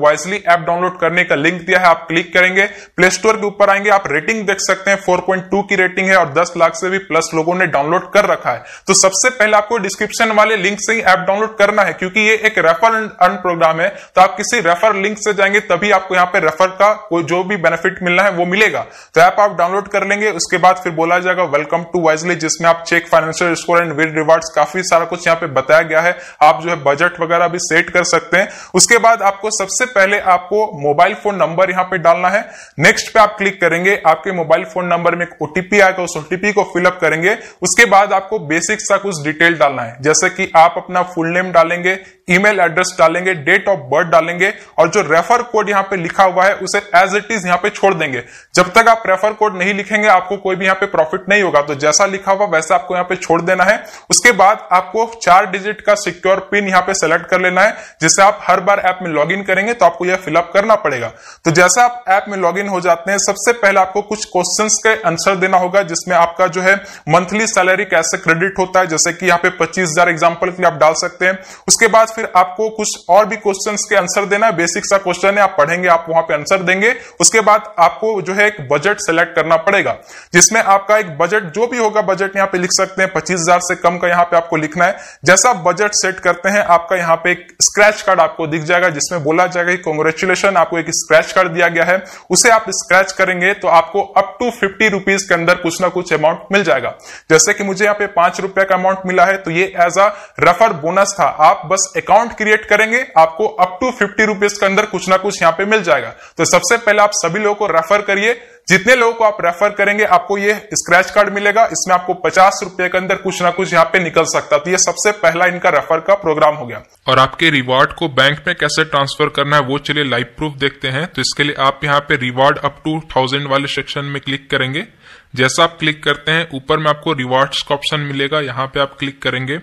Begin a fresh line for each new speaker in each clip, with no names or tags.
wisely app download करने का link दिया है आप क्लिक करेंगे प्ले स्टोर के ऊपर आएंगे आप रेटिंग देख सकते हैं 4.2 की रेटिंग है और 10 लाख से भी प्लस लोगों ने डाउनलोड कर रखा है तो सबसे पहले आपको डिस्क्रिप्शन वाले लिंक से ही ऐप डाउनलोड करना है क्योंकि ये एक रेफर अर्न प्रोग्राम है तो आप किसी रेफर लिंक से जाएंगे तभी आपको यहाँ पे रेफर का कोई जो भी बेनिफिट मिलना है वो मिलेगा तो ऐप आप डाउनलोड कर लेंगे उसके बाद फिर बोला जाएगा वेलकम टू वाइजली जिसमें आप check financial score and with reward काफी सारा कुछ यहाँ पे बताया गया है आप जो है बजट वगैरह भी सेट कर सकते हैं उसके बाद आपको सबसे सबसे पहले आपको मोबाइल फोन नंबर यहां पे डालना है नेक्स्ट पे आप क्लिक करेंगे आपके मोबाइल फोन नंबर में एक ओटीपी आएगा उस ओटीपी को फिलअप करेंगे उसके बाद आपको बेसिक सा कुछ डिटेल डालना है जैसे कि आप अपना फुल नेम डालेंगे ईमेल एड्रेस डालेंगे डेट ऑफ बर्थ डालेंगे और जो रेफर कोड यहाँ पे लिखा हुआ है उसे एज इट इज यहाँ पे छोड़ देंगे जब तक आप रेफर कोड नहीं लिखेंगे आपको कोई भी यहाँ पे प्रॉफिट नहीं होगा तो जैसा लिखा हुआ वैसे आपको यहाँ पे छोड़ देना है उसके बाद आपको चार डिजिट का सिक्योर पिन यहाँ पे सेलेक्ट कर लेना है जिसे आप हर बार ऐप में लॉग करेंगे तो आपको यह फिलअप करना पड़ेगा तो जैसा आप ऐप में लॉग हो जाते हैं सबसे पहले आपको कुछ क्वेश्चन के आंसर देना होगा जिसमें आपका जो है मंथली सैलरी कैसे क्रेडिट होता है जैसे कि यहाँ पे पच्चीस एग्जाम्पल के लिए आप डाल सकते हैं उसके बाद फिर आपको कुछ और भी क्वेश्चंस के आंसर देना है बेसिक सा क्वेश्चन है आप पढ़ेंगे आप वहां पे आंसर देंगे उसके बाद आपको जो है एक बजट सेलेक्ट करना पड़ेगा जिसमें आपका एक बजट जो भी होगा बजट यहाँ पे लिख सकते हैं पच्चीस हजार से कम का यहाँ पे आपको लिखना है जैसा बजट सेट करते हैं आपका यहाँ पे एक स्क्रैच कार्ड आपको दिख जाएगा जिसमें बोला जाएगा कि कॉन्ग्रेचुलेशन आपको एक स्क्रैच कार्ड दिया गया है उसे आप स्क्रैच करेंगे तो आपको अप टू फिफ्टी रुपीज के अंदर कुछ ना कुछ अमाउंट मिल जाएगा जैसे कि मुझे यहाँ पे पांच रुपया का अमाउंट मिला है तो ये एज अ रेफर बोनस था आप बस अकाउंट क्रिएट करेंगे आपको अप टू फिफ्टी रुपीज के अंदर कुछ ना कुछ यहाँ पे मिल जाएगा तो सबसे पहले आप सभी लोगों को रेफर करिए जितने लोगों को आप रेफर करेंगे आपको ये स्क्रैच कार्ड मिलेगा इसमें आपको पचास रुपए के अंदर कुछ ना कुछ यहाँ पे निकल सकता है तो ये सबसे पहला इनका रेफर का प्रोग्राम हो गया और आपके रिवार्ड को बैंक में कैसे ट्रांसफर करना है वो चलिए लाइव प्रूफ देखते हैं तो इसके लिए आप यहाँ पे रिवार्ड अप टू थाउजेंड वाले सेक्शन में क्लिक करेंगे जैसा आप क्लिक करते हैं ऊपर में आपको रिवार्ड्स का ऑप्शन मिलेगा यहाँ पे आप क्लिक करेंगे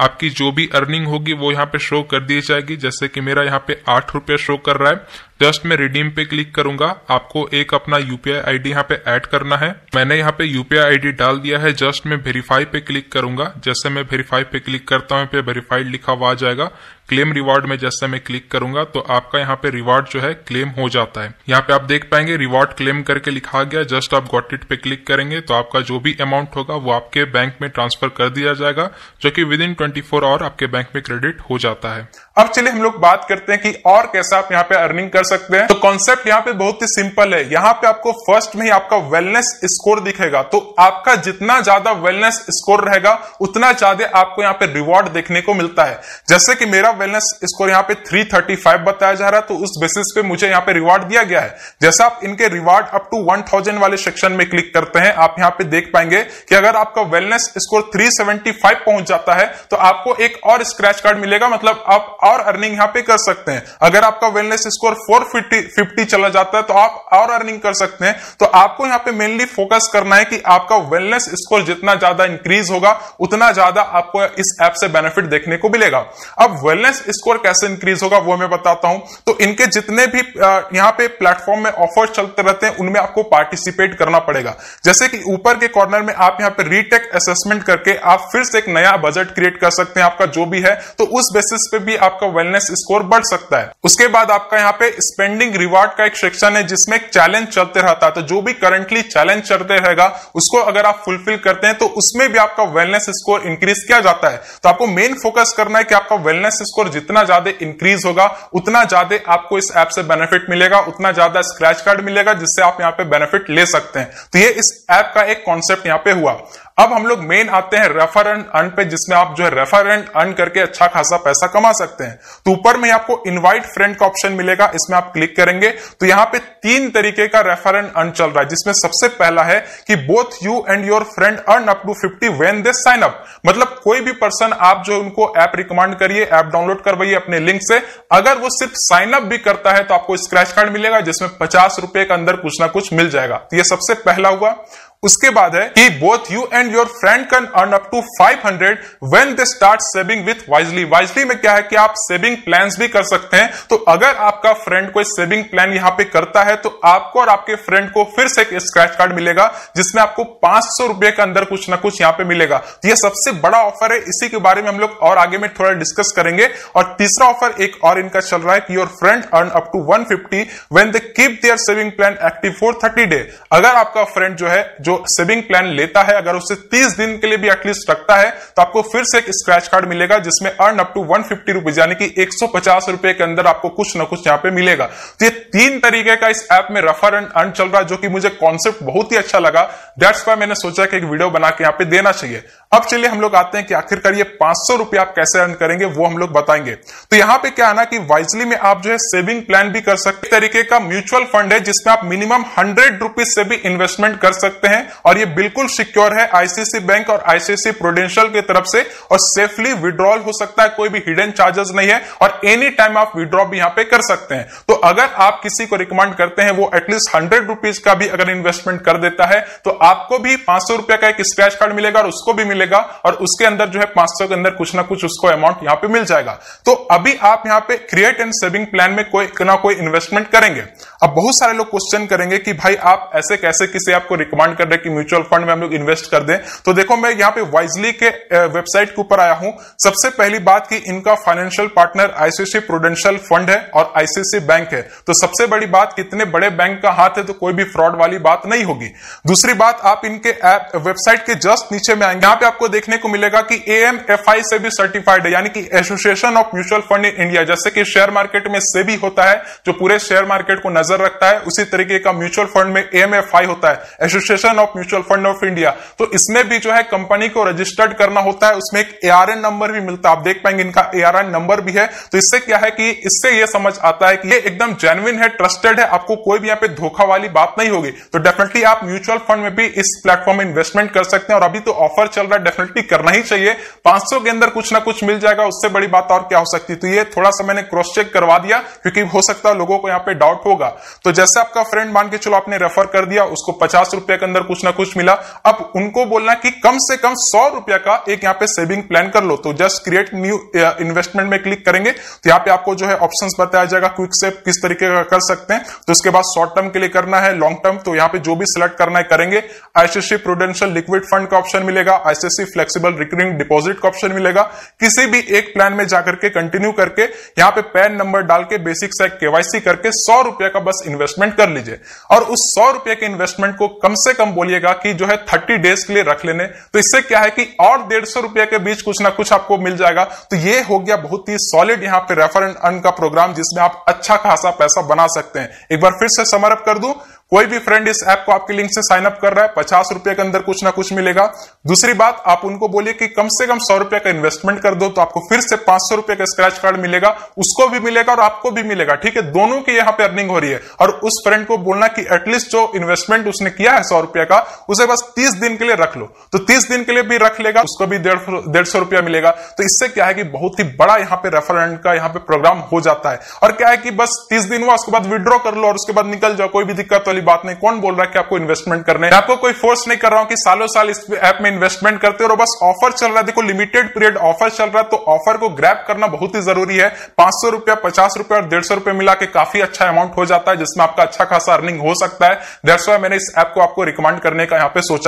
आपकी जो भी अर्निंग होगी वो यहाँ पे शो कर दी जाएगी जैसे कि मेरा यहाँ पे आठ रुपये शो कर रहा है जस्ट मैं रिडीम पे क्लिक करूंगा आपको एक अपना यूपीआई आईडी यहाँ पे ऐड करना है मैंने यहाँ पे यूपीआई आईडी डाल दिया है जस्ट मैं वेरीफाई पे क्लिक करूंगा जैसे मैं वेरीफाई पे क्लिक करता हूँ पे वेरीफाइड लिखा हुआ आ जाएगा क्लेम रिवार्ड में जैसे मैं क्लिक करूंगा तो आपका यहाँ पे रिवार्ड जो है क्लेम हो जाता है यहाँ पे आप देख पाएंगे रिवार्ड क्लेम करके लिखा गया जस्ट आप गॉट इट पे क्लिक करेंगे तो आपका जो भी अमाउंट होगा वो आपके बैंक में ट्रांसफर कर दिया जाएगा जो कि within twenty four hour आपके बैंक में क्रेडिट हो जाता है अब चलिए हम लोग बात करते हैं कि और कैसे आप यहाँ पे अर्निंग कर सकते हैं तो कॉन्सेप्ट यहाँ पे बहुत ही सिंपल है यहाँ पे आपको फर्स्ट में ही आपका वेलनेस स्कोर दिखेगा तो आपका जितना ज्यादा वेलनेस स्कोर रहेगा उतना ज्यादा आपको यहाँ पे रिवॉर्ड देखने को मिलता है जैसे कि मेरा वेलनेस स्कोर यहाँ पे 335 बताया जा रहा है तो उस बेसिस पे मुझे यहाँ पे रिवॉर्ड दिया गया है जैसे आप इनके रिवॉर्ड अप टू 1000 वाले सेक्शन में क्लिक करते हैं आप यहाँ पे देख पाएंगे कि अगर आपका वेलनेस स्कोर 375 पहुंच जाता है तो तो आपको एक और स्क्रैच कार्ड मिलेगा मतलब आप और अर्निंग यहाँ पे कर सकते हैं अगर आपका वेलनेस स्कोर फोर फिफ्टी चला जाता है तो आप और अर्निंग कर सकते हैं तो आपको यहाँ पे मेनली फोकस करना है कि आपका वेलनेस स्कोर जितना ज्यादा इंक्रीज होगा उतना ज्यादा आपको इस ऐप से बेनिफिट देखने को मिलेगा अब वेलनेस स्कोर कैसे इंक्रीज होगा वो मैं बताता हूं तो इनके जितने भी यहाँ पे प्लेटफॉर्म में ऑफर चलते रहते हैं उनमें आपको पार्टिसिपेट करना पड़ेगा जैसे कि ऊपर के कॉर्नर में आप यहाँ पे रीटेक असेसमेंट करके आप फिर से एक नया बजट क्रिएट कर कर सकते हैं आपका जो भी है तो उस बेसिस पे भी आपका वेलनेस स्कोर बढ़ सकता है उसके बाद आपका यहाँ पे स्पेंडिंग रिवार्ड का एक सेक्शन है जिसमें एक चैलेंज चलते रहता है तो जो भी करंटली चैलेंज चलते रहेगा उसको अगर आप फुलफिल करते हैं तो उसमें भी आपका वेलनेस स्कोर इंक्रीज किया जाता है तो आपको मेन फोकस करना है कि आपका वेलनेस स्कोर जितना ज्यादा इंक्रीज होगा उतना ज्यादा आपको इस ऐप से बेनिफिट मिलेगा उतना ज्यादा स्क्रैच कार्ड मिलेगा जिससे आप यहाँ पे बेनिफिट ले सकते हैं तो ये इस ऐप का एक कॉन्सेप्ट यहाँ पे हुआ अब हम लोग मेन आते हैं रेफरेंट अर्न पे जिसमें आप जो है रेफरेंट अर्न करके अच्छा खासा पैसा कमा सकते हैं तो ऊपर में आपको इनवाइट फ्रेंड का ऑप्शन मिलेगा इसमें आप क्लिक करेंगे तो यहां पे तीन तरीके का एंड अर्न चल रहा है जिसमें सबसे पहला है कि both you and your friend earn up to fifty when they sign up मतलब कोई भी पर्सन आप जो उनको ऐप रिकमेंड करिए ऐप डाउनलोड करवाइए अपने लिंक से अगर वो सिर्फ साइन अप भी करता है तो आपको स्क्रैच कार्ड मिलेगा जिसमें पचास रुपए के अंदर कुछ ना कुछ मिल जाएगा तो ये सबसे पहला हुआ उसके बाद है कि both you and your friend can earn up to 500 when they start saving with Wisely Wisely में क्या है कि आप सेविंग प्लान भी कर सकते हैं तो अगर आपका फ्रेंड कोई सेविंग प्लान यहां पे करता है तो आपको और आपके फ्रेंड को फिर से एक स्क्रैच कार्ड मिलेगा जिसमें आपको पांच सौ रुपए के अंदर कुछ ना कुछ यहां पे मिलेगा तो यह सबसे बड़ा ऑफर है इसी के बारे में हम लोग और आगे में थोड़ा डिस्कस करेंगे और तीसरा ऑफर एक और इनका चल रहा है कि your friend earn up to one fifty when they keep their saving plan active for thirty day अगर आपका फ्रेंड जो है जो सेविंग प्लान लेता है अगर उसे 30 दिन के लिए भी एटलीस्ट रखता है तो आपको फिर से एक स्क्रैच कार्ड मिलेगा जिसमें earn up to one fifty rupees यानी कि एक सौ पचास रुपए के अंदर आपको कुछ ना कुछ यहाँ पे मिलेगा तो ये तीन तरीके का इस ऐप में रफर एंड अर्न चल रहा है जो कि मुझे कॉन्सेप्ट बहुत ही अच्छा लगा दैट्स वाई मैंने सोचा कि एक वीडियो बना के यहाँ पे देना चाहिए अब चलिए हम लोग आते हैं कि आखिरकार ये पांच सौ रुपये आप कैसे अर्न करेंगे वो हम लोग बताएंगे तो यहाँ पे क्या है ना कि वाइजली में आप जो है सेविंग प्लान भी कर सकते तरीके का म्यूचुअल फंड है जिसमें आप मिनिमम हंड्रेड रुपीज से भी इन्वेस्टमेंट कर सकते हैं हैं और ये बिल्कुल सिक्योर है आईसीसी बैंक और आईसीसी प्रोडेंशियल की तरफ से और सेफली विड्रॉल हो सकता है कोई भी हिडन चार्जेस नहीं है और एनी टाइम आप विड्रॉ भी यहां पे कर सकते हैं तो अगर आप किसी को रिकमेंड करते हैं वो एटलीस्ट हंड्रेड रुपीज का भी अगर इन्वेस्टमेंट कर देता है तो आपको भी पांच सौ रुपया का एक स्क्रैच कार्ड मिलेगा और उसको भी मिलेगा और उसके अंदर जो है पांच सौ के अंदर कुछ ना कुछ उसको अमाउंट यहां पे मिल जाएगा तो अभी आप यहां पे क्रिएट एंड सेविंग प्लान में कोई ना कोई इन्वेस्टमेंट करेंगे अब बहुत सारे लोग क्वेश्चन करेंगे कि भाई आप ऐसे कैसे किसी आपको रिकमेंड कर है कि म्यूचुअल फंड में हम लोग इन्वेस्ट कर दें तो देखो मैं यहाँ पे वाइजली के वेबसाइट के ऊपर आया हूं सबसे पहली बात की इनका financial partner ICICI Prudential fund है और आईसीसी बैंक है तो सबसे बड़ी बात कितने बड़े बैंक का हाथ है तो कोई भी फ्रॉड वाली बात नहीं होगी दूसरी बात आप इनके ऐप वेबसाइट के जस्ट नीचे में आएंगे यहाँ पे आपको देखने को मिलेगा कि एएमएफआई से भी सर्टिफाइड है यानी कि Association of mutual Fund in India जैसे कि शेयर मार्केट में से भी होता है जो पूरे शेयर मार्केट को नजर रखता है उसी तरीके का म्यूचुअल फंड में एएमएफआई होता है association association of mutual fund of India तो इसमें भी जो है कंपनी को रजिस्टर्ड करना होता है उसमें एक ए नंबर भी मिलता है आप देख पाएंगे इनका ए नंबर भी है तो इससे क्या है कि इससे यह समझ आता है कि ये एकदम जेन्युन है ट्रस्टेड है आपको कोई भी यहाँ पे धोखा वाली बात नहीं होगी तो डेफिनेटली आप म्यूचुअल फंड में भी इस प्लेटफॉर्म में इन्वेस्टमेंट कर सकते हैं और अभी तो ऑफर चल रहा है डेफिनेटली करना ही चाहिए पांच के अंदर कुछ ना कुछ मिल जाएगा उससे बड़ी बात और क्या हो सकती है तो ये थोड़ा सा मैंने क्रॉस चेक करवा दिया क्योंकि हो सकता है लोगों को यहाँ पे डाउट होगा तो जैसे आपका फ्रेंड मान के चलो आपने रेफर कर दिया उसको पचास रुपए के अंदर कुछ ना कुछ मिला अब उनको बोलना कि कम से कम सौ रुपया का एक यहाँ पे सेविंग प्लान कर लो तो जस्ट क्रिएट न्यू इन्वेस्टमेंट में क्लिक करेंगे तो यहाँ पे आपको जो है ऑप्शन बताया जाएगा क्विक सेव किस तरीके का कर सकते हैं तो उसके बाद शॉर्ट टर्म के लिए करना है लॉन्ग टर्म तो यहाँ पे जो भी सिलेक्ट करना है करेंगे आईसीसी प्रोडेंशियल लिक्विड फंड का ऑप्शन मिलेगा आईसीसी फ्लेक्सीबल रिकरिंग डिपॉजिट का ऑप्शन मिलेगा किसी भी एक प्लान में जाकर के कंटिन्यू करके यहाँ पे पैन नंबर डाल के बेसिक से केवाईसी करके सौ रुपया का बस इन्वेस्टमेंट कर लीजिए और उस सौ रुपया के इन्वेस्टमेंट को कम से कम बोलिएगा कि जो है थर्टी डेज के लिए रख लेने तो इससे क्या है कि और डेढ़ सौ रुपए के बीच कुछ ना कुछ आपको मिल जाएगा तो ये हो गया बहुत ही सॉलिड यहाँ पे रेफर एंड अर्न का प्रोग्राम जिसमें आप अच्छा खासा पैसा बना सकते हैं एक बार फिर से समर्प कर दू कोई भी फ्रेंड इस ऐप को आपके लिंक से साइन अप कर रहा है पचास रुपए के अंदर कुछ ना कुछ मिलेगा दूसरी बात आप उनको बोलिए कि कम से कम सौ रुपए का इन्वेस्टमेंट कर दो तो आपको फिर से पांच सौ रुपए का स्क्रैच कार्ड मिलेगा उसको भी मिलेगा और आपको भी मिलेगा ठीक है दोनों की यहां पे अर्निंग हो रही है और उस फ्रेंड को बोलना कि एटलीस्ट जो इन्वेस्टमेंट उसने किया है सौ रुपया का उसे बस तीस दिन के लिए रख लो तो तीस दिन के लिए भी रख लेगा उसको भी डेढ़ सौ रुपया मिलेगा तो इससे क्या है कि बहुत ही बड़ा यहाँ पे रेफर का यहाँ पे प्रोग्राम हो जाता है और क्या है कि बस तीस दिन हुआ उसके बाद विड्रॉ कर लो और उसके बाद निकल जाओ कोई भी दिक्कत वाली बात नहीं कौन बोल रहा है कि आपको इन्वेस्टमेंट करने आपको कोई फोर्स नहीं कर रहा हूं कि सालों साल इस ऐप में इन्वेस्टमेंट करते हो और बस ऑफर चल रहा है देखो लिमिटेड पीरियड ऑफर चल रहा है तो ऑफर को ग्रैप करना बहुत ही जरूरी है पांच सौ रुपया पचास रुपया और डेढ़ सौ रुपया मिला के काफी अच्छा अमाउंट हो जाता है जिसमें आपका अच्छा खासा अर्निंग हो सकता है डेढ़ मैंने इस ऐप को आपको रिकमेंड करने का यहाँ पे सोचा